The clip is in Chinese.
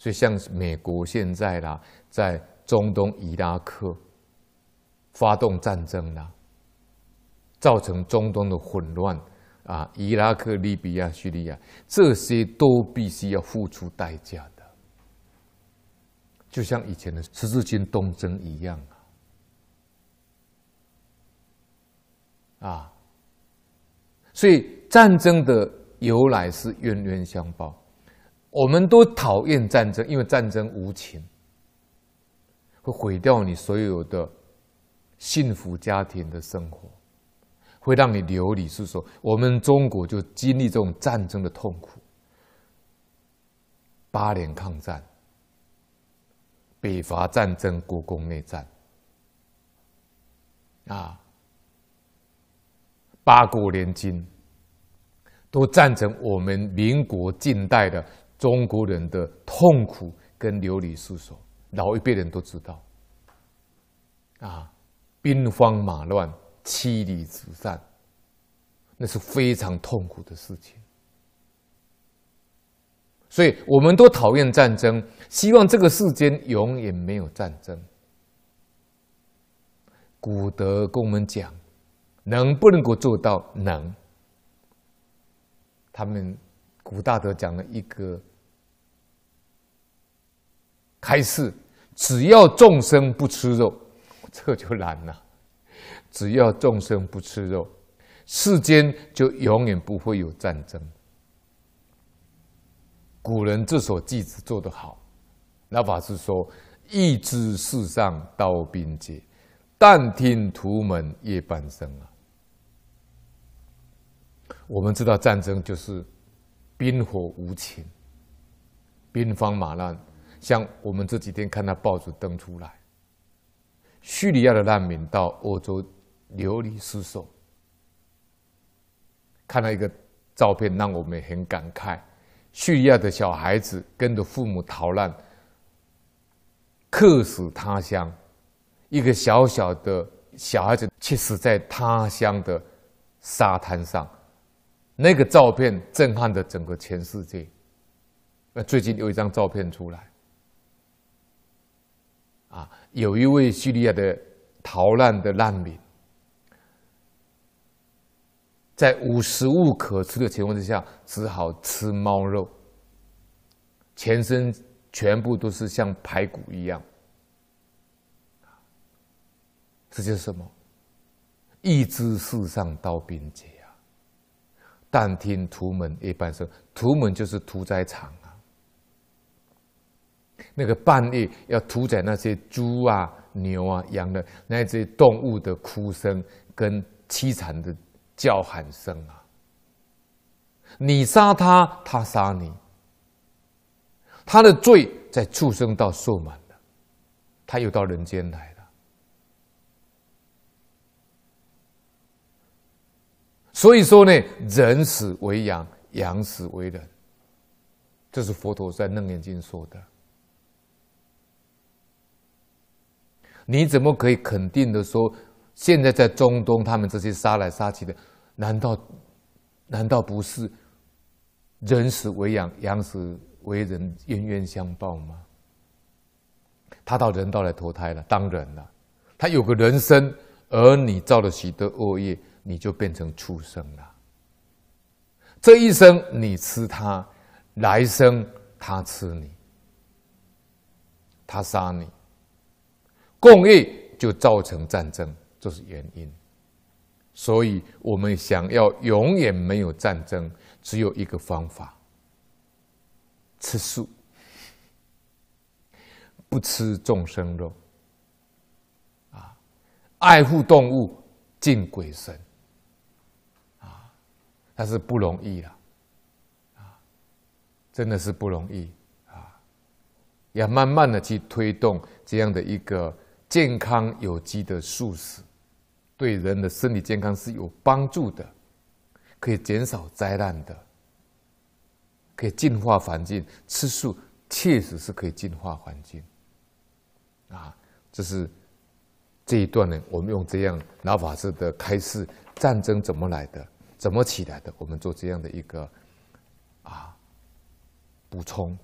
所以，像美国现在啦，在中东伊拉克发动战争啦，造成中东的混乱啊，伊拉克、利比亚、叙利亚这些都必须要付出代价的，就像以前的十字军东征一样啊！啊，所以战争的由来是冤冤相报。我们都讨厌战争，因为战争无情，会毁掉你所有的幸福家庭的生活，会让你流离失所。我们中国就经历这种战争的痛苦，八年抗战、北伐战争、国共内战，啊，八国联军都赞成我们民国近代的。中国人的痛苦跟流离失所，老一辈人都知道。啊，兵荒马乱，妻离子散，那是非常痛苦的事情。所以，我们都讨厌战争，希望这个世间永远没有战争。古德跟我们讲，能不能够做到？能。他们古大德讲了一个。开示：只要众生不吃肉，这就难了。只要众生不吃肉，世间就永远不会有战争。古人这首偈子做得好，老法师说：“一知世上刀兵劫，但听屠门夜半声。”啊，我们知道战争就是兵火无情，兵荒马乱。像我们这几天看到报纸登出来，叙利亚的难民到欧洲流离失所，看到一个照片让我们很感慨：叙利亚的小孩子跟着父母逃难，客死他乡。一个小小的小孩子却死在他乡的沙滩上，那个照片震撼着整个全世界。那最近有一张照片出来。啊，有一位叙利亚的逃难的难民，在无食物可吃的情况之下，只好吃猫肉，全身全部都是像排骨一样。这就是什么？一知世上刀兵劫啊！但听屠门一般说，屠门就是屠宰场啊。那个半夜要屠宰那些猪啊、牛啊、羊的那些动物的哭声跟凄惨的叫喊声啊，你杀他，他杀你，他的罪在畜生道受满了，他又到人间来了。所以说呢，人死为羊，羊死为人，这是佛陀在《楞严经》说的。你怎么可以肯定的说，现在在中东他们这些杀来杀去的，难道难道不是人死为养，养死为人，冤冤相报吗？他到人道来投胎了，当然了，他有个人生，而你造了许多恶业，你就变成畜生了。这一生你吃他，来生他吃你，他杀你。共益就造成战争，这是原因。所以，我们想要永远没有战争，只有一个方法：吃素，不吃众生肉。啊，爱护动物，敬鬼神。啊，但是不容易了，啊，真的是不容易啊，要慢慢的去推动这样的一个。健康有机的素食，对人的身体健康是有帮助的，可以减少灾难的，可以净化环境。吃素确实是可以净化环境，啊，这是这一段呢。我们用这样老法师的开示，战争怎么来的，怎么起来的，我们做这样的一个啊补充。